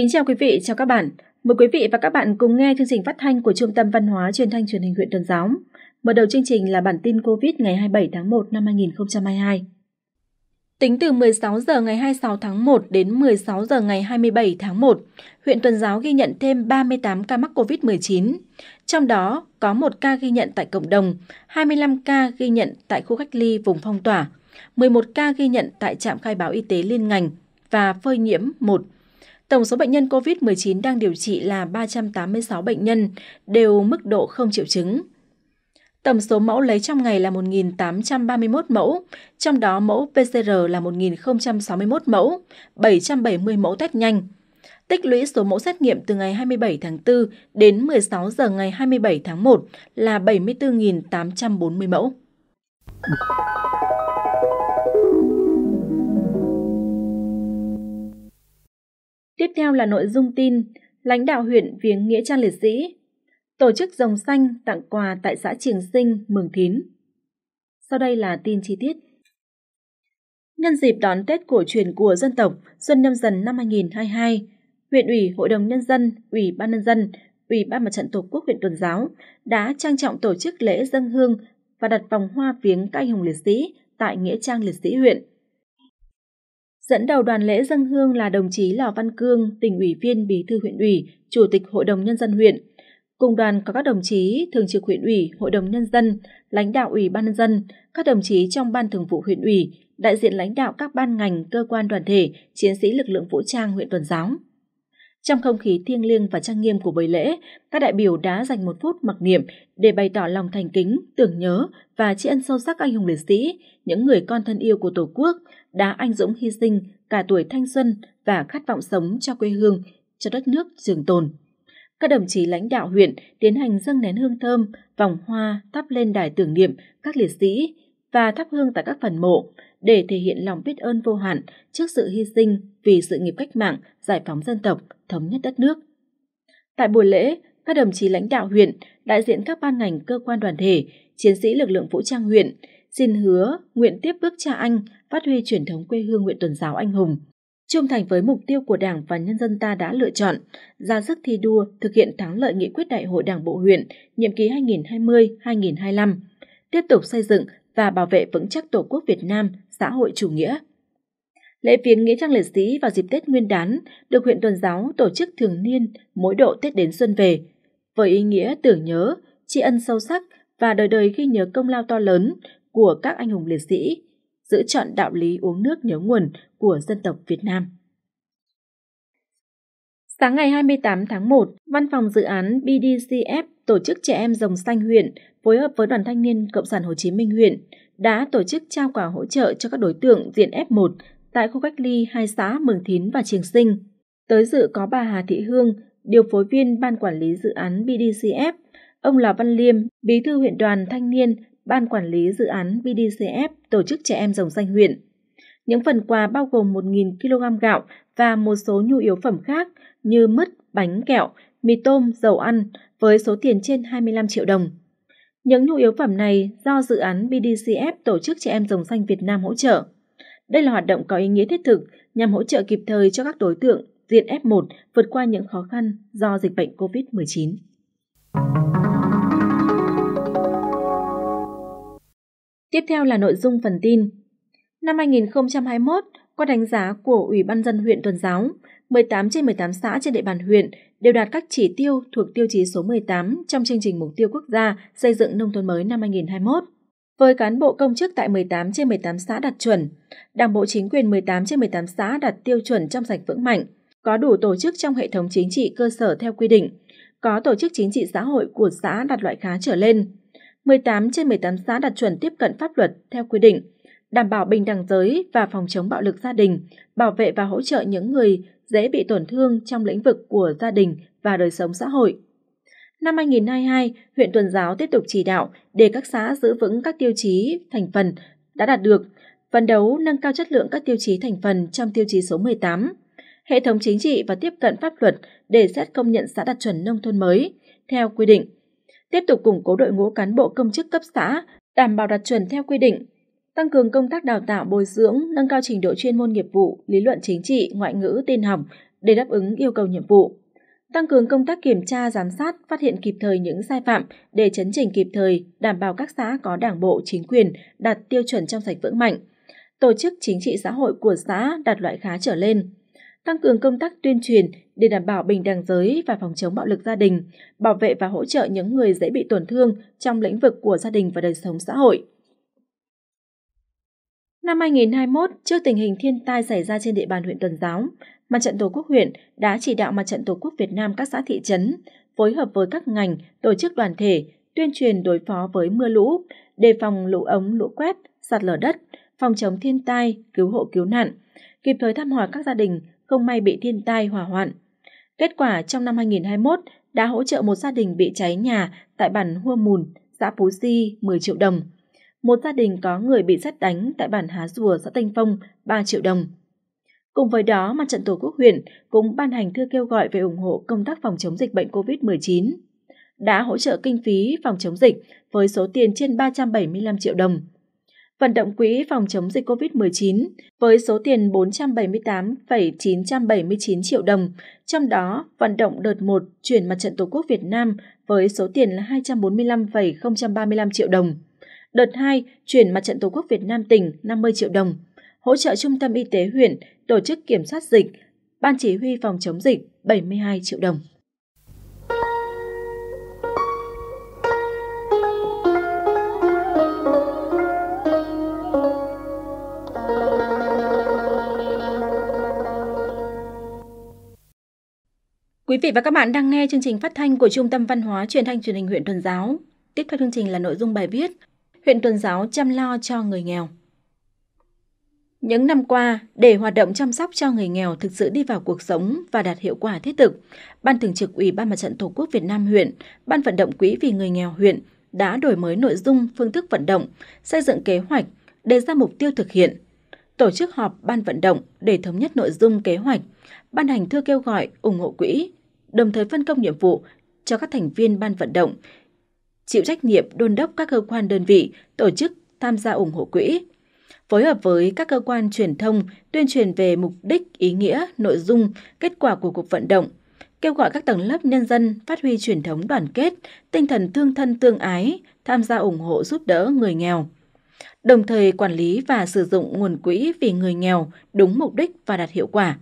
Kính chào quý vị, chào các bạn. Mời quý vị và các bạn cùng nghe chương trình phát thanh của Trung tâm Văn hóa Truyền thanh Truyền hình huyện Tuần Giáo. Mở đầu chương trình là bản tin COVID ngày 27 tháng 1 năm 2022. Tính từ 16 giờ ngày 26 tháng 1 đến 16 giờ ngày 27 tháng 1, huyện Tuần Giáo ghi nhận thêm 38 ca mắc COVID-19. Trong đó có 1 ca ghi nhận tại cộng đồng, 25 ca ghi nhận tại khu cách ly vùng phong tỏa, 11 ca ghi nhận tại trạm khai báo y tế liên ngành và phơi nhiễm 1 Tổng số bệnh nhân COVID-19 đang điều trị là 386 bệnh nhân, đều mức độ không triệu chứng. Tổng số mẫu lấy trong ngày là 1.831 mẫu, trong đó mẫu PCR là 1.061 mẫu, 770 mẫu test nhanh. Tích lũy số mẫu xét nghiệm từ ngày 27 tháng 4 đến 16 giờ ngày 27 tháng 1 là 74.840 mẫu. Tiếp theo là nội dung tin, lãnh đạo huyện viếng Nghĩa trang liệt sĩ, tổ chức rồng xanh tặng quà tại xã Triềng Sinh, Mường Thín. Sau đây là tin chi tiết. Nhân dịp đón Tết cổ truyền của dân tộc Xuân Nhâm Dần năm 2022, huyện ủy, hội đồng nhân dân, ủy ban nhân dân, ủy ban mặt trận tổ quốc huyện Tuần Giáo đã trang trọng tổ chức lễ dân hương và đặt vòng hoa viếng các anh hùng liệt sĩ tại nghĩa trang liệt sĩ huyện. Dẫn đầu đoàn lễ dân hương là đồng chí Lò Văn Cương, tỉnh ủy viên Bí thư huyện ủy, Chủ tịch Hội đồng Nhân dân huyện. Cùng đoàn có các đồng chí Thường trực huyện ủy, Hội đồng Nhân dân, lãnh đạo Ủy ban Nhân dân, các đồng chí trong Ban thường vụ huyện ủy, đại diện lãnh đạo các ban ngành, cơ quan đoàn thể, chiến sĩ lực lượng vũ trang huyện Tuần Giáo. Trong không khí thiêng liêng và trang nghiêm của buổi lễ, các đại biểu đã dành một phút mặc niệm để bày tỏ lòng thành kính, tưởng nhớ và tri ân sâu sắc anh hùng liệt sĩ, những người con thân yêu của Tổ quốc, đã anh dũng hy sinh cả tuổi thanh xuân và khát vọng sống cho quê hương, cho đất nước trường tồn. Các đồng chí lãnh đạo huyện tiến hành dâng nén hương thơm, vòng hoa thắp lên đài tưởng niệm các liệt sĩ và thắp hương tại các phần mộ để thể hiện lòng biết ơn vô hạn trước sự hy sinh vì sự nghiệp cách mạng, giải phóng dân tộc, thống nhất đất nước. Tại buổi lễ, các đồng chí lãnh đạo huyện, đại diện các ban ngành cơ quan đoàn thể, chiến sĩ lực lượng vũ trang huyện xin hứa nguyện tiếp bước cha anh phát huy truyền thống quê hương nguyện tuần giáo anh hùng, trung thành với mục tiêu của Đảng và nhân dân ta đã lựa chọn, ra sức thi đua thực hiện thắng lợi nghị quyết Đại hội Đảng bộ huyện nhiệm kỳ 2020-2025, tiếp tục xây dựng và bảo vệ vững chắc Tổ quốc Việt Nam, xã hội chủ nghĩa. Lễ viếng nghĩa trang liệt sĩ vào dịp Tết Nguyên đán được huyện Tuần Giáo tổ chức thường niên mỗi độ Tết đến xuân về, với ý nghĩa tưởng nhớ, tri ân sâu sắc và đời đời ghi nhớ công lao to lớn của các anh hùng liệt sĩ, giữ chọn đạo lý uống nước nhớ nguồn của dân tộc Việt Nam. Sáng ngày 28 tháng 1, Văn phòng Dự án BDCF Tổ chức Trẻ Em Rồng Xanh huyện phối hợp với Đoàn Thanh niên Cộng sản Hồ Chí Minh huyện đã tổ chức trao quà hỗ trợ cho các đối tượng diện F1 tại khu cách ly hai xã Mường Thín và Trường Sinh. Tới dự có bà Hà Thị Hương, điều phối viên Ban Quản lý Dự án BDCF, ông Lò Văn Liêm, bí thư huyện đoàn thanh niên Ban Quản lý Dự án BDCF tổ chức trẻ em dòng xanh huyện. Những phần quà bao gồm 1.000 kg gạo và một số nhu yếu phẩm khác như mứt, bánh kẹo, mì tôm, dầu ăn với số tiền trên 25 triệu đồng. Những nhu yếu phẩm này do dự án BDCF tổ chức trẻ em dòng xanh Việt Nam hỗ trợ. Đây là hoạt động có ý nghĩa thiết thực nhằm hỗ trợ kịp thời cho các đối tượng diện F1 vượt qua những khó khăn do dịch bệnh COVID-19. Tiếp theo là nội dung phần tin. Năm 2021, qua đánh giá của Ủy ban dân huyện Tuần Giáo, 18 trên 18 xã trên địa bàn huyện đều đạt các chỉ tiêu thuộc tiêu chí số 18 trong chương trình mục tiêu quốc gia xây dựng nông thôn mới năm 2021. Với cán bộ công chức tại 18 trên 18 xã đạt chuẩn, Đảng bộ chính quyền 18 trên 18 xã đạt tiêu chuẩn trong sạch vững mạnh, có đủ tổ chức trong hệ thống chính trị cơ sở theo quy định, có tổ chức chính trị xã hội của xã đạt loại khá trở lên. 18 trên 18 xã đạt chuẩn tiếp cận pháp luật theo quy định, đảm bảo bình đẳng giới và phòng chống bạo lực gia đình, bảo vệ và hỗ trợ những người dễ bị tổn thương trong lĩnh vực của gia đình và đời sống xã hội. Năm 2022, huyện Tuần Giáo tiếp tục chỉ đạo để các xã giữ vững các tiêu chí thành phần đã đạt được, phấn đấu nâng cao chất lượng các tiêu chí thành phần trong tiêu chí số 18, hệ thống chính trị và tiếp cận pháp luật để xét công nhận xã đạt chuẩn nông thôn mới theo quy định tiếp tục củng cố đội ngũ cán bộ công chức cấp xã, đảm bảo đạt chuẩn theo quy định, tăng cường công tác đào tạo bồi dưỡng, nâng cao trình độ chuyên môn nghiệp vụ, lý luận chính trị, ngoại ngữ, tin học để đáp ứng yêu cầu nhiệm vụ. Tăng cường công tác kiểm tra, giám sát, phát hiện kịp thời những sai phạm để chấn chỉnh kịp thời, đảm bảo các xã có đảng bộ, chính quyền đạt tiêu chuẩn trong sạch vững mạnh. Tổ chức chính trị xã hội của xã đạt loại khá trở lên tăng cường công tác tuyên truyền để đảm bảo bình đẳng giới và phòng chống bạo lực gia đình, bảo vệ và hỗ trợ những người dễ bị tổn thương trong lĩnh vực của gia đình và đời sống xã hội. Năm 2021, trước tình hình thiên tai xảy ra trên địa bàn huyện Tuần Giáo, Mặt trận Tổ quốc huyện đã chỉ đạo Mặt trận Tổ quốc Việt Nam các xã thị trấn phối hợp với các ngành, tổ chức đoàn thể tuyên truyền đối phó với mưa lũ, đề phòng lũ ống, lũ quét, sạt lở đất, phòng chống thiên tai, cứu hộ cứu nạn, kịp thời thăm hỏi các gia đình không may bị thiên tai hỏa hoạn. Kết quả trong năm 2021 đã hỗ trợ một gia đình bị cháy nhà tại bản Hua Mùn, xã Phú Si 10 triệu đồng. Một gia đình có người bị xét đánh tại bản Há Rùa, xã Thanh Phong 3 triệu đồng. Cùng với đó, Mặt trận Tổ quốc huyện cũng ban hành thư kêu gọi về ủng hộ công tác phòng chống dịch bệnh COVID-19 đã hỗ trợ kinh phí phòng chống dịch với số tiền trên 375 triệu đồng vận động quỹ phòng chống dịch COVID-19 với số tiền 478,979 triệu đồng, trong đó vận động đợt 1 chuyển mặt trận Tổ quốc Việt Nam với số tiền là 245,035 triệu đồng. Đợt 2 chuyển mặt trận Tổ quốc Việt Nam tỉnh 50 triệu đồng, hỗ trợ Trung tâm Y tế huyện, tổ chức kiểm soát dịch, Ban chỉ huy phòng chống dịch 72 triệu đồng. Quý vị và các bạn đang nghe chương trình phát thanh của Trung tâm Văn hóa Truyền thanh Truyền hình huyện Tuần Giáo. Tiếp theo chương trình là nội dung bài viết Huyện Tuần Giáo chăm lo cho người nghèo. Những năm qua, để hoạt động chăm sóc cho người nghèo thực sự đi vào cuộc sống và đạt hiệu quả thiết thực, Ban Thường trực Ủy ban Mặt trận Tổ quốc Việt Nam huyện, Ban vận động quỹ vì người nghèo huyện đã đổi mới nội dung, phương thức vận động, xây dựng kế hoạch, đề ra mục tiêu thực hiện, tổ chức họp ban vận động để thống nhất nội dung kế hoạch, ban hành thư kêu gọi ủng hộ quỹ, đồng thời phân công nhiệm vụ cho các thành viên ban vận động, chịu trách nhiệm đôn đốc các cơ quan đơn vị, tổ chức tham gia ủng hộ quỹ, phối hợp với các cơ quan truyền thông tuyên truyền về mục đích, ý nghĩa, nội dung, kết quả của cuộc vận động, kêu gọi các tầng lớp nhân dân phát huy truyền thống đoàn kết, tinh thần thương thân tương ái, tham gia ủng hộ giúp đỡ người nghèo. Đồng thời quản lý và sử dụng nguồn quỹ vì người nghèo đúng mục đích và đạt hiệu quả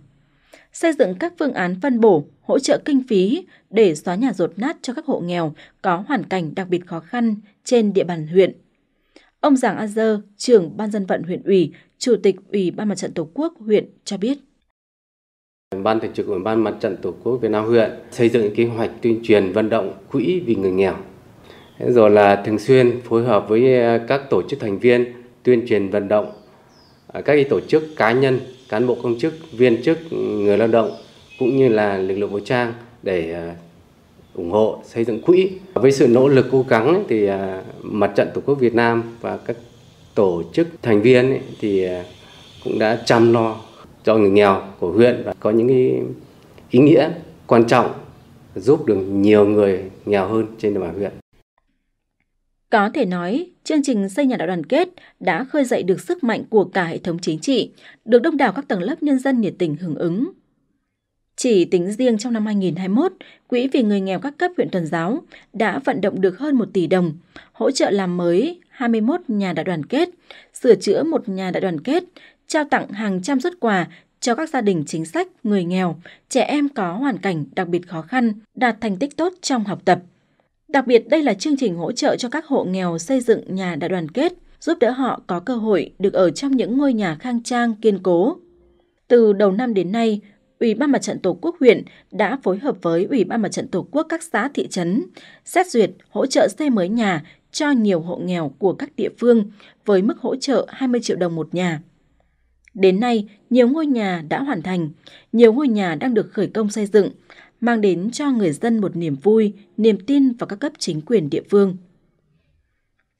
xây dựng các phương án phân bổ, hỗ trợ kinh phí để xóa nhà rột nát cho các hộ nghèo có hoàn cảnh đặc biệt khó khăn trên địa bàn huyện. Ông Giàng A Dơ, trưởng Ban dân vận huyện ủy, Chủ tịch Ủy ban Mặt trận Tổ quốc huyện cho biết. Ban thường trực Ủy ban Mặt trận Tổ quốc Việt Nam huyện xây dựng kế hoạch tuyên truyền vận động quỹ vì người nghèo. Rồi là thường xuyên phối hợp với các tổ chức thành viên tuyên truyền vận động à, các tổ chức cá nhân cán bộ công chức, viên chức, người lao động cũng như là lực lượng vũ trang để à, ủng hộ xây dựng quỹ. Với sự nỗ lực cố gắng thì à, mặt trận Tổ quốc Việt Nam và các tổ chức thành viên thì à, cũng đã chăm lo cho người nghèo của huyện và có những ý nghĩa quan trọng giúp được nhiều người nghèo hơn trên địa bàn huyện. Có thể nói, chương trình xây nhà đại đoàn kết đã khơi dậy được sức mạnh của cả hệ thống chính trị, được đông đảo các tầng lớp nhân dân nhiệt tình hưởng ứng. Chỉ tính riêng trong năm 2021, Quỹ vì người nghèo các cấp huyện Tuần Giáo đã vận động được hơn 1 tỷ đồng, hỗ trợ làm mới 21 nhà đại đoàn kết, sửa chữa một nhà đại đoàn kết, trao tặng hàng trăm xuất quà cho các gia đình chính sách, người nghèo, trẻ em có hoàn cảnh đặc biệt khó khăn, đạt thành tích tốt trong học tập. Đặc biệt đây là chương trình hỗ trợ cho các hộ nghèo xây dựng nhà đại đoàn kết, giúp đỡ họ có cơ hội được ở trong những ngôi nhà khang trang kiên cố. Từ đầu năm đến nay, Ủy ban Mặt trận Tổ quốc huyện đã phối hợp với Ủy ban Mặt trận Tổ quốc các xã thị trấn xét duyệt hỗ trợ xây mới nhà cho nhiều hộ nghèo của các địa phương với mức hỗ trợ 20 triệu đồng một nhà. Đến nay, nhiều ngôi nhà đã hoàn thành, nhiều ngôi nhà đang được khởi công xây dựng – mang đến cho người dân một niềm vui, niềm tin vào các cấp chính quyền địa phương.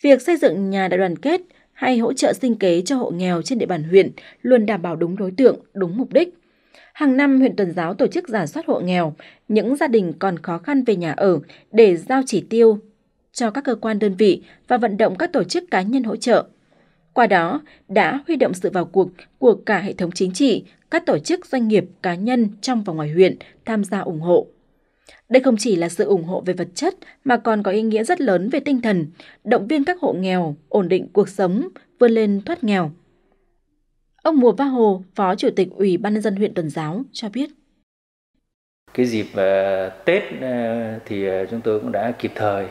Việc xây dựng nhà đại đoàn kết hay hỗ trợ sinh kế cho hộ nghèo trên địa bàn huyện luôn đảm bảo đúng đối tượng, đúng mục đích. Hàng năm, huyện Tuần Giáo tổ chức giả soát hộ nghèo, những gia đình còn khó khăn về nhà ở để giao chỉ tiêu cho các cơ quan đơn vị và vận động các tổ chức cá nhân hỗ trợ. Qua đó, đã huy động sự vào cuộc của cả hệ thống chính trị, các tổ chức doanh nghiệp cá nhân trong và ngoài huyện tham gia ủng hộ. Đây không chỉ là sự ủng hộ về vật chất mà còn có ý nghĩa rất lớn về tinh thần, động viên các hộ nghèo ổn định cuộc sống, vươn lên thoát nghèo. Ông Mùa Va Hồ, Phó Chủ tịch Ủy ban nhân dân huyện Tuần Giáo cho biết. Cái dịp uh, Tết uh, thì ờ, chúng tôi cũng đã kịp thời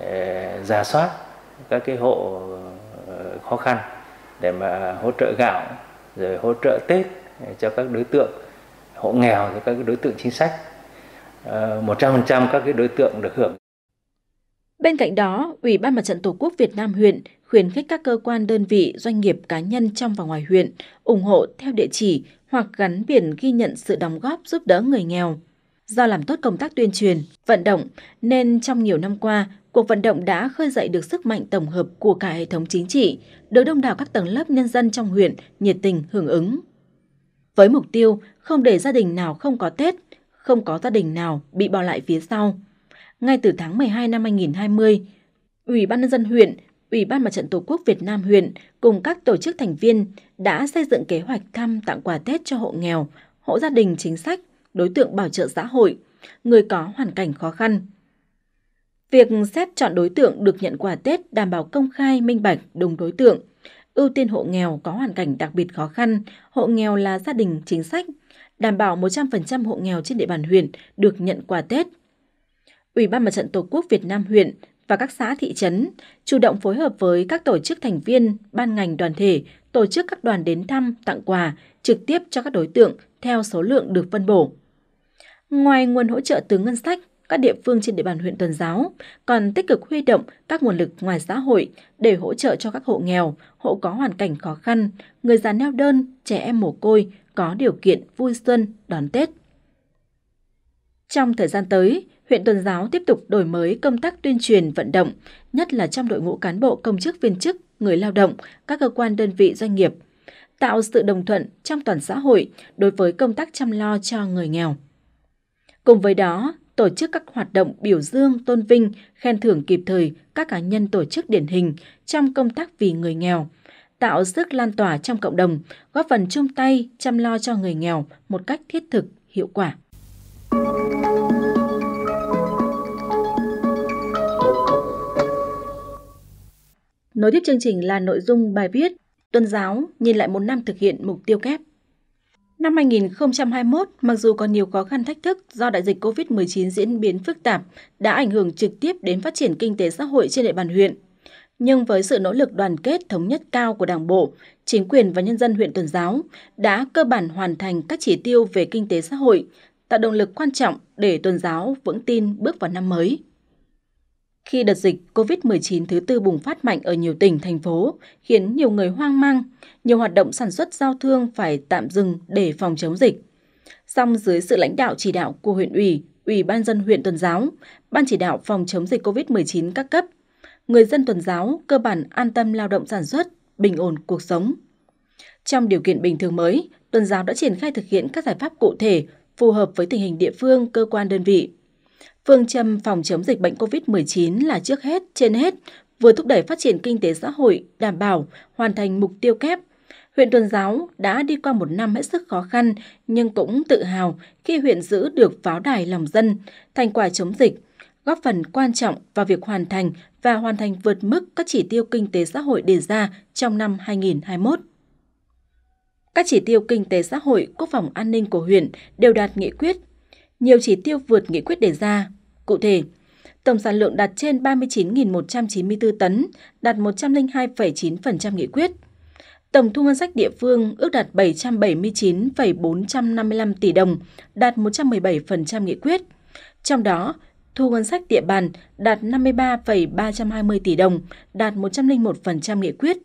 uh, giả soát các cái hộ khó khăn để mà hỗ trợ gạo rồi hỗ trợ Tết cho các đối tượng hộ nghèo cho các đối tượng chính sách 100% ờ, các cái đối tượng được hưởng. Bên cạnh đó, Ủy ban Mặt trận Tổ quốc Việt Nam huyện khuyến khích các cơ quan đơn vị, doanh nghiệp cá nhân trong và ngoài huyện ủng hộ theo địa chỉ hoặc gắn biển ghi nhận sự đóng góp giúp đỡ người nghèo. Do làm tốt công tác tuyên truyền, vận động nên trong nhiều năm qua, cuộc vận động đã khơi dậy được sức mạnh tổng hợp của cả hệ thống chính trị, được đông đảo các tầng lớp nhân dân trong huyện nhiệt tình hưởng ứng với mục tiêu không để gia đình nào không có Tết, không có gia đình nào bị bỏ lại phía sau. Ngay từ tháng 12 năm 2020, Ủy ban nhân dân huyện, Ủy ban Mặt trận Tổ quốc Việt Nam huyện cùng các tổ chức thành viên đã xây dựng kế hoạch thăm tặng quà Tết cho hộ nghèo, hộ gia đình chính sách, đối tượng bảo trợ xã hội, người có hoàn cảnh khó khăn. Việc xét chọn đối tượng được nhận quà Tết đảm bảo công khai, minh bạch, đúng đối tượng – ưu tiên hộ nghèo có hoàn cảnh đặc biệt khó khăn, hộ nghèo là gia đình chính sách, đảm bảo 100% hộ nghèo trên địa bàn huyện được nhận quà Tết. Ủy ban Mặt trận Tổ quốc Việt Nam huyện và các xã thị trấn chủ động phối hợp với các tổ chức thành viên, ban ngành đoàn thể tổ chức các đoàn đến thăm, tặng quà trực tiếp cho các đối tượng theo số lượng được phân bổ. Ngoài nguồn hỗ trợ từ ngân sách, các địa phương trên địa bàn huyện Tuần Giáo, còn tích cực huy động các nguồn lực ngoài xã hội để hỗ trợ cho các hộ nghèo, hộ có hoàn cảnh khó khăn, người già neo đơn, trẻ em mồ côi có điều kiện vui xuân đón Tết. Trong thời gian tới, huyện Tuần Giáo tiếp tục đổi mới công tác tuyên truyền vận động, nhất là trong đội ngũ cán bộ công chức viên chức, người lao động, các cơ quan đơn vị doanh nghiệp, tạo sự đồng thuận trong toàn xã hội đối với công tác chăm lo cho người nghèo. Cùng với đó, tổ chức các hoạt động biểu dương, tôn vinh, khen thưởng kịp thời các cá nhân tổ chức điển hình trong công tác vì người nghèo, tạo sức lan tỏa trong cộng đồng, góp phần chung tay chăm lo cho người nghèo một cách thiết thực, hiệu quả. Nối tiếp chương trình là nội dung bài viết Tuân giáo nhìn lại một năm thực hiện mục tiêu kép Năm 2021, mặc dù còn nhiều khó khăn thách thức do đại dịch COVID-19 diễn biến phức tạp đã ảnh hưởng trực tiếp đến phát triển kinh tế xã hội trên địa bàn huyện. Nhưng với sự nỗ lực đoàn kết thống nhất cao của Đảng bộ, chính quyền và nhân dân huyện Tuần Giáo đã cơ bản hoàn thành các chỉ tiêu về kinh tế xã hội, tạo động lực quan trọng để Tuần Giáo vững tin bước vào năm mới khi đợt dịch COVID-19 thứ tư bùng phát mạnh ở nhiều tỉnh, thành phố, khiến nhiều người hoang mang, nhiều hoạt động sản xuất giao thương phải tạm dừng để phòng chống dịch. Song dưới sự lãnh đạo chỉ đạo của huyện ủy, ủy ban dân huyện Tuần Giáo, ban chỉ đạo phòng chống dịch COVID-19 các cấp, người dân Tuần Giáo cơ bản an tâm lao động sản xuất, bình ổn cuộc sống. Trong điều kiện bình thường mới, Tuần Giáo đã triển khai thực hiện các giải pháp cụ thể phù hợp với tình hình địa phương, cơ quan đơn vị Phương châm phòng chống dịch bệnh COVID-19 là trước hết, trên hết, vừa thúc đẩy phát triển kinh tế xã hội, đảm bảo hoàn thành mục tiêu kép. Huyện Tuần Giáo đã đi qua một năm hết sức khó khăn nhưng cũng tự hào khi huyện giữ được pháo đài lòng dân, thành quả chống dịch, góp phần quan trọng vào việc hoàn thành và hoàn thành vượt mức các chỉ tiêu kinh tế xã hội đề ra trong năm 2021. Các chỉ tiêu kinh tế xã hội, quốc phòng an ninh của huyện đều đạt nghị quyết, nhiều chỉ tiêu vượt nghị quyết đề ra. Cụ thể, tổng sản lượng đạt trên 39.194 tấn, đạt 102,9% nghị quyết. Tổng thu ngân sách địa phương ước đạt 779,455 tỷ đồng, đạt 117% nghị quyết. Trong đó, thu ngân sách địa bàn đạt 53,320 tỷ đồng, đạt 101% nghị quyết.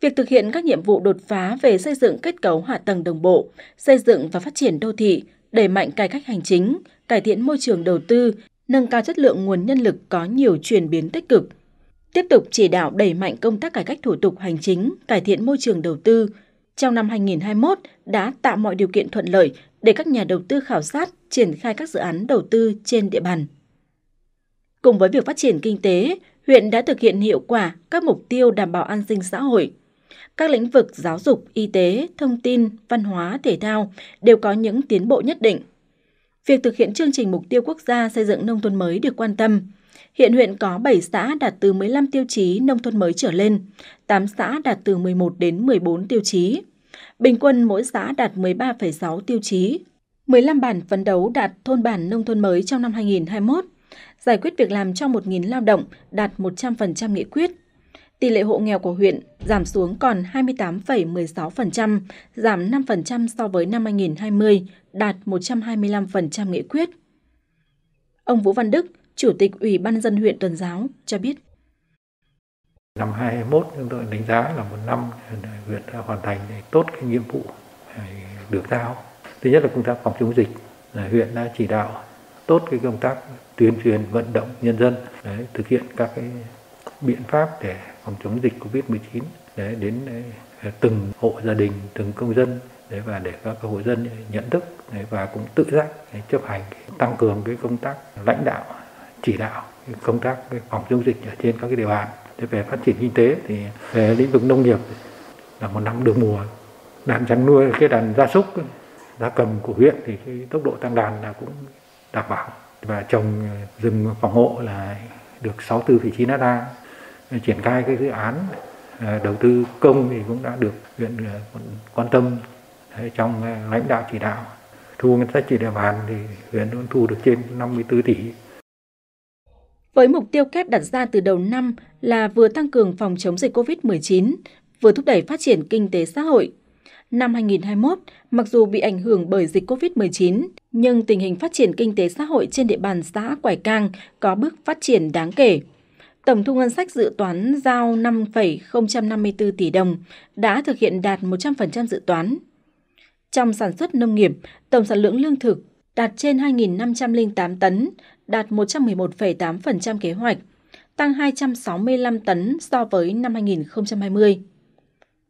Việc thực hiện các nhiệm vụ đột phá về xây dựng kết cấu hạ tầng đồng bộ, xây dựng và phát triển đô thị, đẩy mạnh cải cách hành chính, cải thiện môi trường đầu tư, nâng cao chất lượng nguồn nhân lực có nhiều chuyển biến tích cực. Tiếp tục chỉ đạo đẩy mạnh công tác cải cách thủ tục hành chính, cải thiện môi trường đầu tư. Trong năm 2021 đã tạo mọi điều kiện thuận lợi để các nhà đầu tư khảo sát, triển khai các dự án đầu tư trên địa bàn. Cùng với việc phát triển kinh tế, huyện đã thực hiện hiệu quả các mục tiêu đảm bảo an sinh xã hội, các lĩnh vực giáo dục, y tế, thông tin, văn hóa, thể thao đều có những tiến bộ nhất định. Việc thực hiện chương trình mục tiêu quốc gia xây dựng nông thôn mới được quan tâm. Hiện huyện có 7 xã đạt từ 15 tiêu chí nông thôn mới trở lên, 8 xã đạt từ 11 đến 14 tiêu chí. Bình quân mỗi xã đạt 13,6 tiêu chí. 15 bản phấn đấu đạt thôn bản nông thôn mới trong năm 2021. Giải quyết việc làm cho 1.000 lao động đạt 100% nghị quyết tỷ lệ hộ nghèo của huyện giảm xuống còn 28,16%, giảm 5% so với năm 2020, đạt 125% nghị quyết. Ông Vũ Văn Đức, Chủ tịch Ủy ban dân huyện Tuần Giáo cho biết. Năm 21 chúng tôi đánh giá là một năm huyện đã hoàn thành tốt cái nhiệm vụ được giao. Thứ nhất là công tác phòng chống dịch, huyện đã chỉ đạo tốt cái công tác tuyên truyền vận động nhân dân đấy, thực hiện các cái biện pháp để phòng chống dịch Covid-19 đấy, đến à, từng hộ gia đình, từng công dân đấy và để các hộ dân nhận thức đấy và cũng tự giác đấy, chấp hành tăng cường cái công tác lãnh đạo chỉ đạo công tác phòng chống dịch ở trên các cái địa bàn thế về phát triển kinh tế thì về lĩnh vực nông nghiệp là một năm được mùa đàn chăn nuôi cái đàn gia súc gia cầm của huyện thì cái tốc độ tăng đàn là cũng đảm bảo và trồng rừng phòng hộ là được 64,9 ha triển khai cái dự án ờ, đầu tư công thì cũng đã được huyện ờ, quan tâm trong ờ, lãnh đạo chỉ đạo thu ngân sách trên địa bàn thì huyện luôn thu được trên 54 tỷ với mục tiêu kép đặt ra từ đầu năm là vừa tăng cường phòng chống dịch COVID-19, vừa thúc đẩy phát triển kinh tế xã hội. Năm 2021, mặc dù bị ảnh hưởng bởi dịch COVID-19, nhưng tình hình phát triển kinh tế xã hội trên địa bàn xã Quải Cang có bước phát triển đáng kể. Tổng thu ngân sách dự toán giao 5,054 tỷ đồng, đã thực hiện đạt 100% dự toán. Trong sản xuất nông nghiệp, tổng sản lượng lương thực đạt trên 2.508 tấn, đạt 111,8% kế hoạch, tăng 265 tấn so với năm 2020.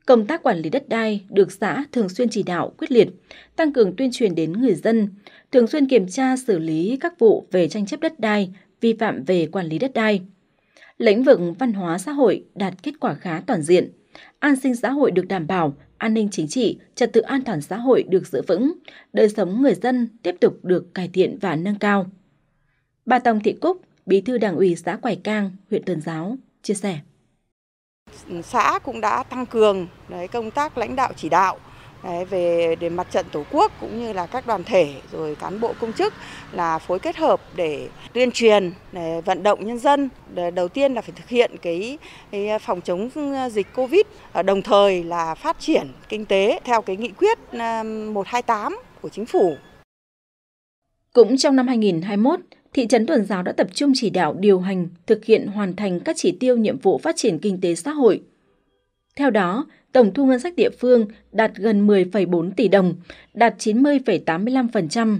Công tác quản lý đất đai được xã thường xuyên chỉ đạo quyết liệt, tăng cường tuyên truyền đến người dân, thường xuyên kiểm tra xử lý các vụ về tranh chấp đất đai, vi phạm về quản lý đất đai lĩnh vực văn hóa xã hội đạt kết quả khá toàn diện. An sinh xã hội được đảm bảo, an ninh chính trị, trật tự an toàn xã hội được giữ vững, đời sống người dân tiếp tục được cải thiện và nâng cao. Bà Tòng Thị Cúc, Bí thư Đảng ủy xã Quải Cang, huyện Tuần Giáo, chia sẻ. Xã cũng đã tăng cường đấy, công tác lãnh đạo chỉ đạo Đấy, về đến mặt trận tổ quốc cũng như là các đoàn thể rồi cán bộ công chức là phối kết hợp để tuyên truyền để vận động nhân dân đầu tiên là phải thực hiện cái, cái phòng chống ừ, dịch covid ờ, đồng thời là phát triển kinh tế theo cái nghị quyết 128 ờ, của chính phủ cũng trong năm 2021 thị trấn tuần giáo đã tập trung chỉ đạo điều hành thực hiện hoàn thành các chỉ tiêu nhiệm vụ phát triển kinh tế xã hội theo đó, tổng thu ngân sách địa phương đạt gần 10,4 tỷ đồng, đạt 90,85%.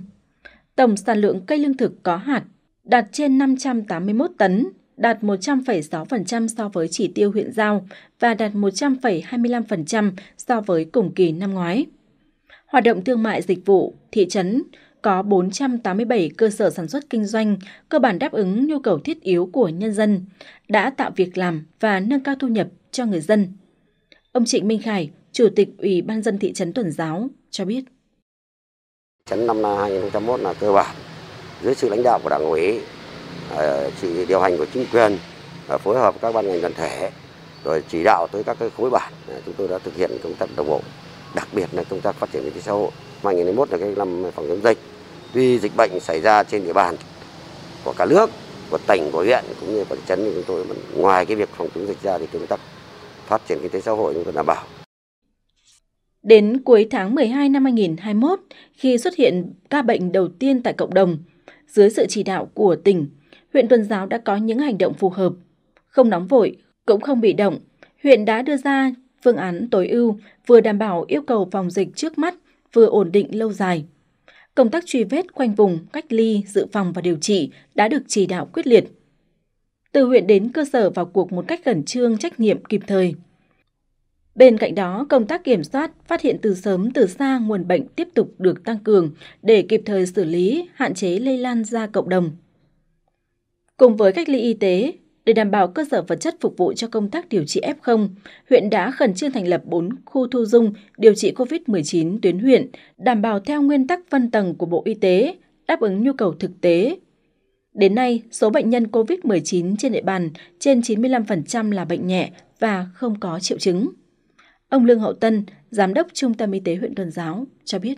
Tổng sản lượng cây lương thực có hạt đạt trên 581 tấn, đạt 100,6% so với chỉ tiêu huyện giao và đạt 100,25% so với cùng kỳ năm ngoái. Hoạt động thương mại dịch vụ, thị trấn có 487 cơ sở sản xuất kinh doanh cơ bản đáp ứng nhu cầu thiết yếu của nhân dân, đã tạo việc làm và nâng cao thu nhập cho người dân Ông Trịnh Minh Khải, Chủ tịch Ủy ban dân thị trấn Tuần Giáo cho biết. Trấn năm 2021 là cơ bản dưới sự lãnh đạo của Đảng ủy, sự ờ, điều hành của chính quyền, phối hợp các ban ngành đoàn thể, rồi chỉ đạo tới các cái khối bản, ờ, chúng tôi đã thực hiện công tác đồng bộ, đặc biệt là công tác phát triển kinh tế xã hội. 2021 là cái năm phòng chống dịch. Tuy dịch bệnh xảy ra trên địa bàn của cả nước, của tỉnh, của huyện cũng như của trấn thì chúng tôi ngoài cái việc phòng chống dịch ra thì công tác phát triển kinh tế xã hội chúng tôi đảm bảo. Đến cuối tháng 12 năm 2021, khi xuất hiện ca bệnh đầu tiên tại cộng đồng, dưới sự chỉ đạo của tỉnh, huyện Tuần Giáo đã có những hành động phù hợp. Không nóng vội, cũng không bị động, huyện đã đưa ra phương án tối ưu vừa đảm bảo yêu cầu phòng dịch trước mắt, vừa ổn định lâu dài. Công tác truy vết quanh vùng, cách ly, dự phòng và điều trị đã được chỉ đạo quyết liệt từ huyện đến cơ sở vào cuộc một cách khẩn trương, trách nhiệm, kịp thời. Bên cạnh đó, công tác kiểm soát, phát hiện từ sớm từ xa nguồn bệnh tiếp tục được tăng cường để kịp thời xử lý, hạn chế lây lan ra cộng đồng. Cùng với cách ly y tế, để đảm bảo cơ sở vật chất phục vụ cho công tác điều trị F0, huyện đã khẩn trương thành lập 4 khu thu dung điều trị COVID-19 tuyến huyện, đảm bảo theo nguyên tắc phân tầng của Bộ Y tế, đáp ứng nhu cầu thực tế, Đến nay, số bệnh nhân COVID-19 trên địa bàn trên 95% là bệnh nhẹ và không có triệu chứng. Ông Lương Hậu Tân, Giám đốc Trung tâm Y tế huyện Tuần Giáo cho biết.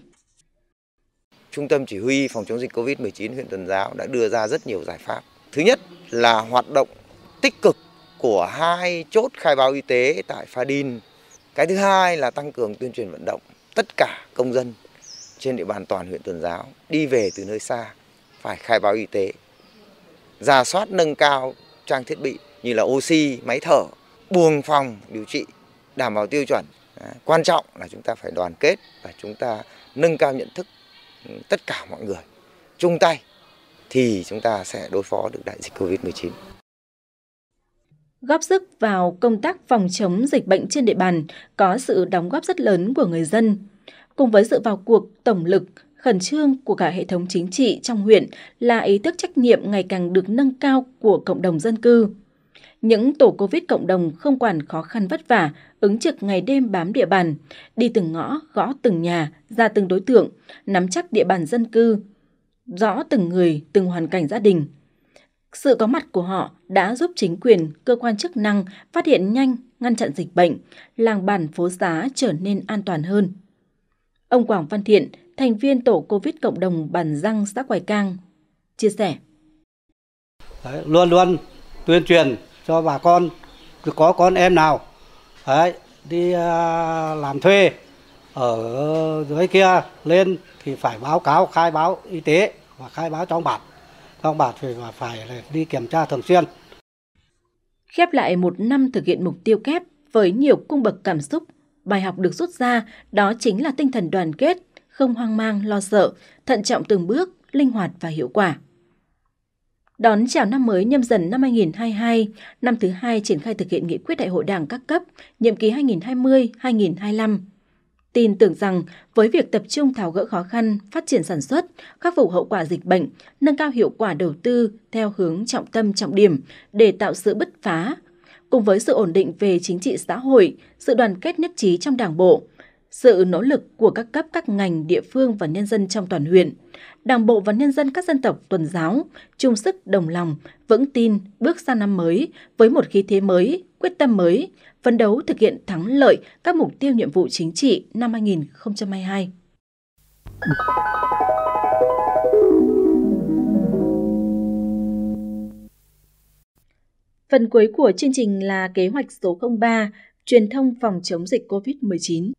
Trung tâm Chỉ huy Phòng chống dịch COVID-19 huyện Tuần Giáo đã đưa ra rất nhiều giải pháp. Thứ nhất là hoạt động tích cực của hai chốt khai báo y tế tại Pha Đin. Cái thứ hai là tăng cường tuyên truyền vận động tất cả công dân trên địa bàn toàn huyện Tuần Giáo đi về từ nơi xa phải khai báo y tế ra soát nâng cao trang thiết bị như là oxy, máy thở, buồng phòng điều trị đảm bảo tiêu chuẩn. quan trọng là chúng ta phải đoàn kết và chúng ta nâng cao nhận thức ừ, tất cả mọi người chung tay thì chúng ta sẽ đối phó được đại dịch Covid-19 góp sức vào công tác phòng chống dịch bệnh trên địa bàn có sự đóng góp rất lớn của người dân. Cùng với sự vào cuộc tổng lực, khẩn trương của cả hệ thống chính trị trong huyện là ý thức trách nhiệm ngày càng được nâng cao của cộng đồng dân cư. Những tổ COVID cộng đồng không quản khó khăn vất vả, ứng trực ngày đêm bám địa bàn, đi từng ngõ, gõ từng nhà, ra từng đối tượng, nắm chắc địa bàn dân cư, rõ từng người, từng hoàn cảnh gia đình. Sự có mặt của họ đã giúp chính quyền, cơ quan chức năng phát hiện nhanh, ngăn chặn dịch bệnh, làng bản phố xá trở nên an toàn hơn. Ông Quảng Văn Thiện, thành viên tổ Covid cộng đồng Bản Răng, xã Quài Cang, chia sẻ. Đấy, luôn luôn tuyên truyền cho bà con, có con em nào đấy, đi à, làm thuê ở dưới kia lên thì phải báo cáo khai báo y tế và khai báo trong bản. Trong bản thì phải đi kiểm tra thường xuyên. Khép lại một năm thực hiện mục tiêu kép với nhiều cung bậc cảm xúc bài học được rút ra đó chính là tinh thần đoàn kết, không hoang mang, lo sợ, thận trọng từng bước, linh hoạt và hiệu quả. Đón chào năm mới nhâm dần năm 2022, năm thứ hai triển khai thực hiện nghị quyết đại hội đảng các cấp, nhiệm kỳ 2020-2025. Tin tưởng rằng với việc tập trung tháo gỡ khó khăn, phát triển sản xuất, khắc phục hậu quả dịch bệnh, nâng cao hiệu quả đầu tư theo hướng trọng tâm trọng điểm để tạo sự bứt phá, cùng với sự ổn định về chính trị xã hội, sự đoàn kết nhất trí trong đảng bộ, sự nỗ lực của các cấp các ngành, địa phương và nhân dân trong toàn huyện, đảng bộ và nhân dân các dân tộc tuần giáo chung sức đồng lòng, vững tin bước sang năm mới với một khí thế mới, quyết tâm mới, phấn đấu thực hiện thắng lợi các mục tiêu nhiệm vụ chính trị năm 2022. Phần cuối của chương trình là kế hoạch số 03, truyền thông phòng chống dịch COVID-19.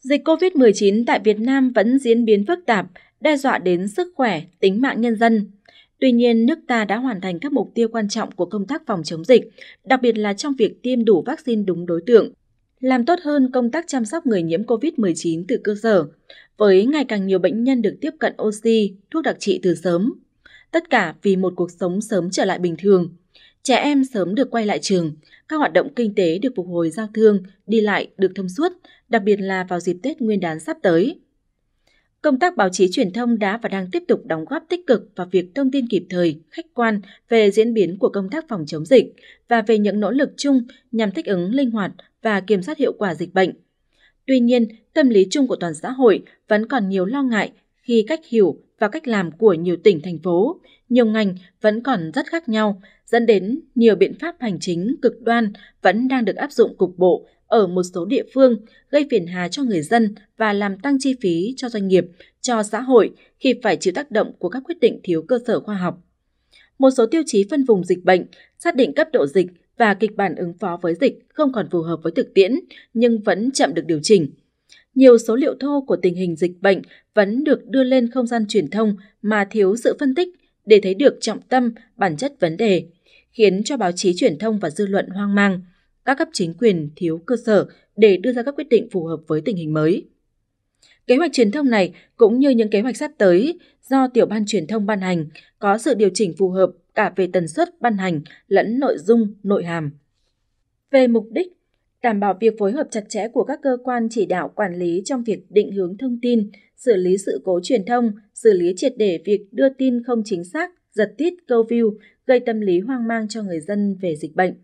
Dịch COVID-19 tại Việt Nam vẫn diễn biến phức tạp, đe dọa đến sức khỏe, tính mạng nhân dân. Tuy nhiên, nước ta đã hoàn thành các mục tiêu quan trọng của công tác phòng chống dịch, đặc biệt là trong việc tiêm đủ vaccine đúng đối tượng, làm tốt hơn công tác chăm sóc người nhiễm COVID-19 từ cơ sở, với ngày càng nhiều bệnh nhân được tiếp cận oxy, thuốc đặc trị từ sớm. Tất cả vì một cuộc sống sớm trở lại bình thường – trẻ em sớm được quay lại trường, các hoạt động kinh tế được phục hồi giao thương, đi lại được thông suốt, đặc biệt là vào dịp Tết Nguyên đán sắp tới. Công tác báo chí truyền thông đã và đang tiếp tục đóng góp tích cực vào việc thông tin kịp thời, khách quan về diễn biến của công tác phòng chống dịch và về những nỗ lực chung nhằm thích ứng linh hoạt và kiểm soát hiệu quả dịch bệnh. Tuy nhiên, tâm lý chung của toàn xã hội vẫn còn nhiều lo ngại khi cách hiểu và cách làm của nhiều tỉnh thành phố, nhiều ngành vẫn còn rất khác nhau, dẫn đến nhiều biện pháp hành chính cực đoan vẫn đang được áp dụng cục bộ ở một số địa phương, gây phiền hà cho người dân và làm tăng chi phí cho doanh nghiệp, cho xã hội khi phải chịu tác động của các quyết định thiếu cơ sở khoa học. Một số tiêu chí phân vùng dịch bệnh, xác định cấp độ dịch và kịch bản ứng phó với dịch không còn phù hợp với thực tiễn nhưng vẫn chậm được điều chỉnh nhiều số liệu thô của tình hình dịch bệnh vẫn được đưa lên không gian truyền thông mà thiếu sự phân tích, để thấy được trọng tâm, bản chất vấn đề, khiến cho báo chí truyền thông và dư luận hoang mang, các cấp chính quyền thiếu cơ sở để đưa ra các quyết định phù hợp với tình hình mới. Kế hoạch truyền thông này cũng như những kế hoạch sắp tới do tiểu ban truyền thông ban hành có sự điều chỉnh phù hợp cả về tần suất ban hành lẫn nội dung, nội hàm. Về mục đích, đảm bảo việc phối hợp chặt chẽ của các cơ quan chỉ đạo quản lý trong việc định hướng thông tin, xử lý sự cố truyền thông, xử lý triệt để việc đưa tin không chính xác, giật tít câu view, gây tâm lý hoang mang cho người dân về dịch bệnh.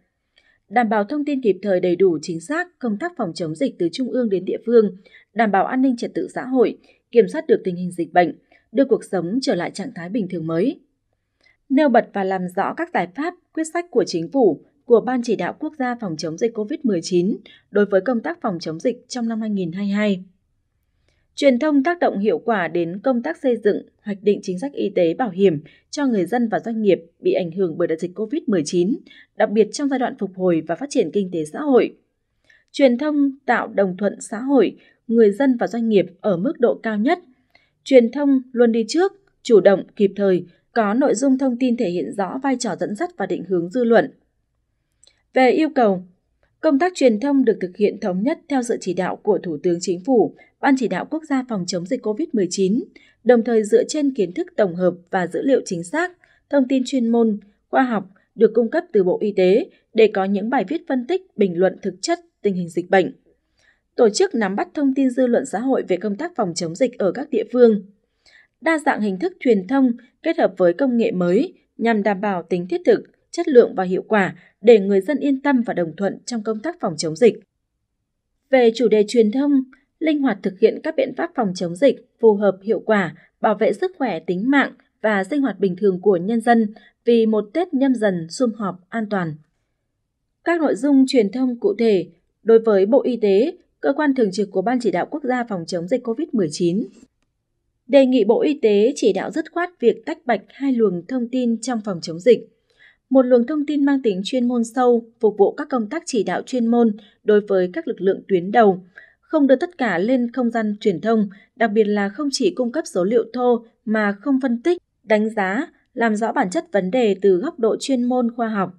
Đảm bảo thông tin kịp thời đầy đủ chính xác công tác phòng chống dịch từ trung ương đến địa phương, đảm bảo an ninh trật tự xã hội, kiểm soát được tình hình dịch bệnh, đưa cuộc sống trở lại trạng thái bình thường mới. Nêu bật và làm rõ các giải pháp, quyết sách của chính phủ, của Ban Chỉ đạo Quốc gia phòng chống dịch COVID-19 đối với công tác phòng chống dịch trong năm 2022. Truyền thông tác động hiệu quả đến công tác xây dựng, hoạch định chính sách y tế bảo hiểm cho người dân và doanh nghiệp bị ảnh hưởng bởi đại dịch COVID-19, đặc biệt trong giai đoạn phục hồi và phát triển kinh tế xã hội. Truyền thông tạo đồng thuận xã hội, người dân và doanh nghiệp ở mức độ cao nhất. Truyền thông luôn đi trước, chủ động, kịp thời, có nội dung thông tin thể hiện rõ vai trò dẫn dắt và định hướng dư luận về yêu cầu công tác truyền thông được thực hiện thống nhất theo sự chỉ đạo của Thủ tướng Chính phủ, Ban chỉ đạo quốc gia phòng chống dịch COVID-19, đồng thời dựa trên kiến thức tổng hợp và dữ liệu chính xác, thông tin chuyên môn, khoa học được cung cấp từ Bộ Y tế để có những bài viết phân tích, bình luận thực chất tình hình dịch bệnh. Tổ chức nắm bắt thông tin dư luận xã hội về công tác phòng chống dịch ở các địa phương. Đa dạng hình thức truyền thông kết hợp với công nghệ mới nhằm đảm bảo tính thiết thực, chất lượng và hiệu quả để người dân yên tâm và đồng thuận trong công tác phòng chống dịch. Về chủ đề truyền thông, linh hoạt thực hiện các biện pháp phòng chống dịch phù hợp hiệu quả, bảo vệ sức khỏe tính mạng và sinh hoạt bình thường của nhân dân vì một Tết nhâm dần sum họp an toàn. Các nội dung truyền thông cụ thể đối với Bộ Y tế, cơ quan thường trực của Ban chỉ đạo quốc gia phòng chống dịch COVID-19. Đề nghị Bộ Y tế chỉ đạo dứt khoát việc tách bạch hai luồng thông tin trong phòng chống dịch một luồng thông tin mang tính chuyên môn sâu, phục vụ các công tác chỉ đạo chuyên môn đối với các lực lượng tuyến đầu, không đưa tất cả lên không gian truyền thông, đặc biệt là không chỉ cung cấp số liệu thô mà không phân tích, đánh giá, làm rõ bản chất vấn đề từ góc độ chuyên môn khoa học.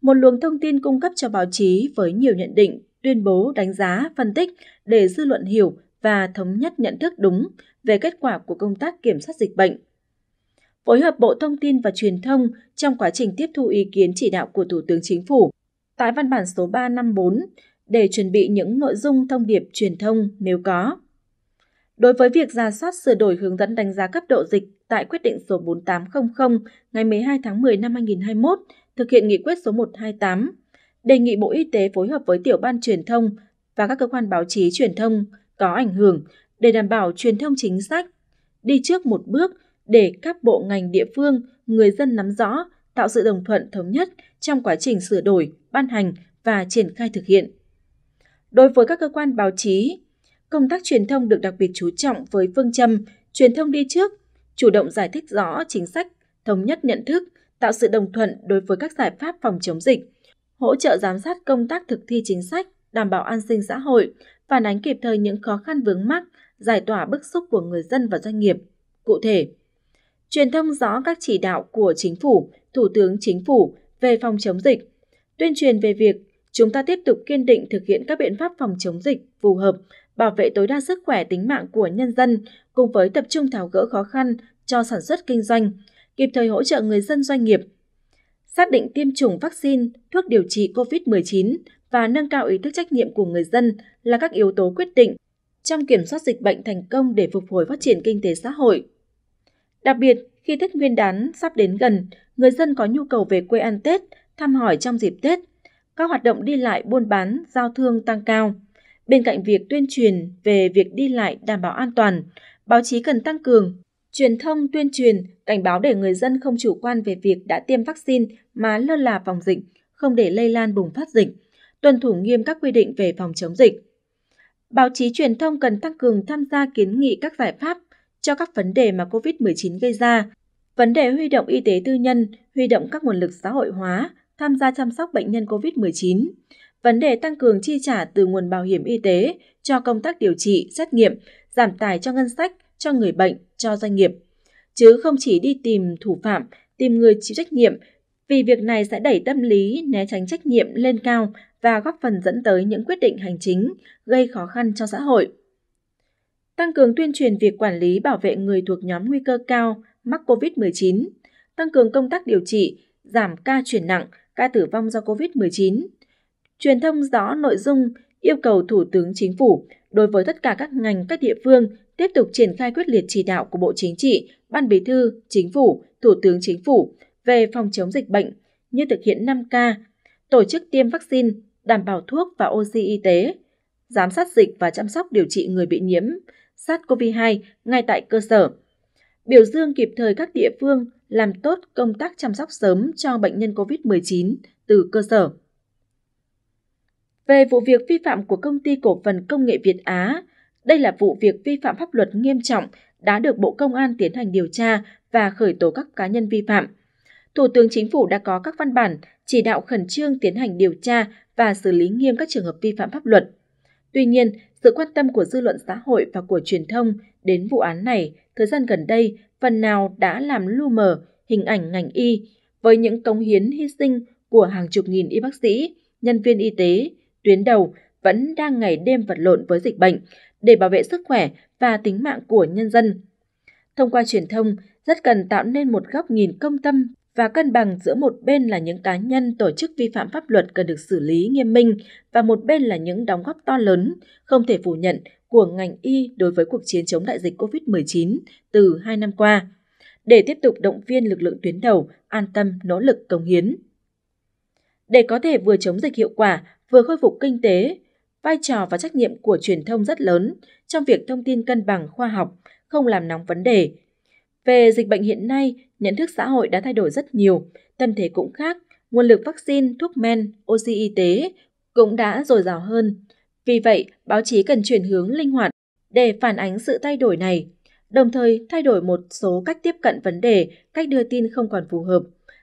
Một luồng thông tin cung cấp cho báo chí với nhiều nhận định, tuyên bố, đánh giá, phân tích để dư luận hiểu và thống nhất nhận thức đúng về kết quả của công tác kiểm soát dịch bệnh, phối hợp Bộ Thông tin và Truyền thông trong quá trình tiếp thu ý kiến chỉ đạo của Thủ tướng Chính phủ tại văn bản số 354 để chuẩn bị những nội dung thông điệp truyền thông nếu có. Đối với việc ra soát sửa đổi hướng dẫn đánh giá cấp độ dịch tại quyết định số 4800 ngày 12 tháng 10 năm 2021, thực hiện nghị quyết số 128, đề nghị Bộ Y tế phối hợp với tiểu ban truyền thông và các cơ quan báo chí truyền thông có ảnh hưởng để đảm bảo truyền thông chính sách đi trước một bước để các bộ ngành địa phương, người dân nắm rõ, tạo sự đồng thuận thống nhất trong quá trình sửa đổi, ban hành và triển khai thực hiện. Đối với các cơ quan báo chí, công tác truyền thông được đặc biệt chú trọng với phương châm truyền thông đi trước, chủ động giải thích rõ chính sách, thống nhất nhận thức, tạo sự đồng thuận đối với các giải pháp phòng chống dịch, hỗ trợ giám sát công tác thực thi chính sách, đảm bảo an sinh xã hội, phản ánh kịp thời những khó khăn vướng mắc, giải tỏa bức xúc của người dân và doanh nghiệp. Cụ thể, truyền thông rõ các chỉ đạo của chính phủ, thủ tướng chính phủ về phòng chống dịch, tuyên truyền về việc chúng ta tiếp tục kiên định thực hiện các biện pháp phòng chống dịch phù hợp, bảo vệ tối đa sức khỏe tính mạng của nhân dân cùng với tập trung tháo gỡ khó khăn cho sản xuất kinh doanh, kịp thời hỗ trợ người dân doanh nghiệp. Xác định tiêm chủng vaccine, thuốc điều trị COVID-19 và nâng cao ý thức trách nhiệm của người dân là các yếu tố quyết định trong kiểm soát dịch bệnh thành công để phục hồi phát triển kinh tế xã hội. Đặc biệt, khi Tết Nguyên đán sắp đến gần, người dân có nhu cầu về quê ăn Tết, thăm hỏi trong dịp Tết. Các hoạt động đi lại buôn bán, giao thương tăng cao. Bên cạnh việc tuyên truyền về việc đi lại đảm bảo an toàn, báo chí cần tăng cường truyền thông tuyên truyền cảnh báo để người dân không chủ quan về việc đã tiêm vaccine mà lơ là phòng dịch, không để lây lan bùng phát dịch, tuân thủ nghiêm các quy định về phòng chống dịch. Báo chí truyền thông cần tăng cường tham gia kiến nghị các giải pháp cho các vấn đề mà COVID-19 gây ra. Vấn đề huy động y tế tư nhân, huy động các nguồn lực xã hội hóa, tham gia chăm sóc bệnh nhân COVID-19. Vấn đề tăng cường chi trả từ nguồn bảo hiểm y tế cho công tác điều trị, xét nghiệm, giảm tài cho ngân sách, cho người bệnh, cho doanh nghiệp. Chứ không chỉ đi tìm thủ phạm, tìm người chịu trách nhiệm, vì việc này sẽ đẩy tâm lý né tránh trách nhiệm lên cao và góp phần dẫn tới những quyết định hành chính gây khó khăn cho xã hội tăng cường tuyên truyền việc quản lý bảo vệ người thuộc nhóm nguy cơ cao mắc COVID-19, tăng cường công tác điều trị, giảm ca chuyển nặng, ca tử vong do COVID-19, truyền thông rõ nội dung yêu cầu Thủ tướng Chính phủ đối với tất cả các ngành các địa phương tiếp tục triển khai quyết liệt chỉ đạo của Bộ Chính trị, Ban Bí thư, Chính phủ, Thủ tướng Chính phủ về phòng chống dịch bệnh như thực hiện 5K, tổ chức tiêm vaccine, đảm bảo thuốc và oxy y tế, giám sát dịch và chăm sóc điều trị người bị nhiễm SARS-CoV-2 ngay tại cơ sở. Biểu dương kịp thời các địa phương làm tốt công tác chăm sóc sớm cho bệnh nhân COVID-19 từ cơ sở. Về vụ việc vi phạm của công ty cổ phần công nghệ Việt Á, đây là vụ việc vi phạm pháp luật nghiêm trọng đã được Bộ Công an tiến hành điều tra và khởi tố các cá nhân vi phạm. Thủ tướng Chính phủ đã có các văn bản chỉ đạo khẩn trương tiến hành điều tra và xử lý nghiêm các trường hợp vi phạm pháp luật. Tuy nhiên, sự quan tâm của dư luận xã hội và của truyền thông đến vụ án này thời gian gần đây phần nào đã làm lu mờ hình ảnh ngành y với những công hiến hy sinh của hàng chục nghìn y bác sĩ, nhân viên y tế, tuyến đầu vẫn đang ngày đêm vật lộn với dịch bệnh để bảo vệ sức khỏe và tính mạng của nhân dân. Thông qua truyền thông, rất cần tạo nên một góc nhìn công tâm và cân bằng giữa một bên là những cá nhân tổ chức vi phạm pháp luật cần được xử lý nghiêm minh và một bên là những đóng góp to lớn, không thể phủ nhận của ngành y đối với cuộc chiến chống đại dịch COVID-19 từ hai năm qua, để tiếp tục động viên lực lượng tuyến đầu an tâm nỗ lực cống hiến. Để có thể vừa chống dịch hiệu quả, vừa khôi phục kinh tế, vai trò và trách nhiệm của truyền thông rất lớn trong việc thông tin cân bằng khoa học, không làm nóng vấn đề, về dịch bệnh hiện nay, nhận thức xã hội đã thay đổi rất nhiều, tâm thế cũng khác, nguồn lực vaccine, thuốc men, oxy y tế cũng đã dồi dào hơn. Vì vậy, báo chí cần chuyển hướng linh hoạt để phản ánh sự thay đổi này, đồng thời thay đổi một số cách tiếp cận vấn đề, cách đưa tin không còn phù hợp,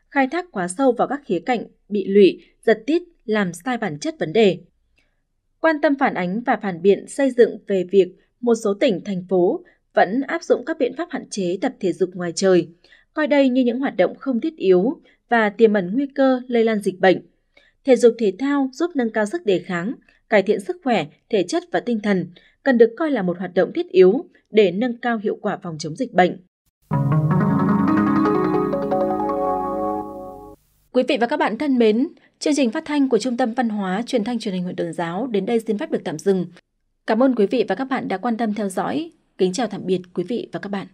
khai thác quá sâu vào các khía cạnh, bị lụy, giật tít, làm sai bản chất vấn đề. Quan tâm phản ánh và phản biện xây dựng về việc một số tỉnh, thành phố vẫn áp dụng các biện pháp hạn chế tập thể dục ngoài trời, coi đây như những hoạt động không thiết yếu và tiềm ẩn nguy cơ lây lan dịch bệnh. Thể dục thể thao giúp nâng cao sức đề kháng, cải thiện sức khỏe, thể chất và tinh thần, cần được coi là một hoạt động thiết yếu để nâng cao hiệu quả phòng chống dịch bệnh. Quý vị và các bạn thân mến, chương trình phát thanh của Trung tâm Văn hóa Truyền thanh Truyền hình huyện Tuần giáo đến đây xin phép được tạm dừng. Cảm ơn quý vị và các bạn đã quan tâm theo dõi Kính chào tạm biệt quý vị và các bạn.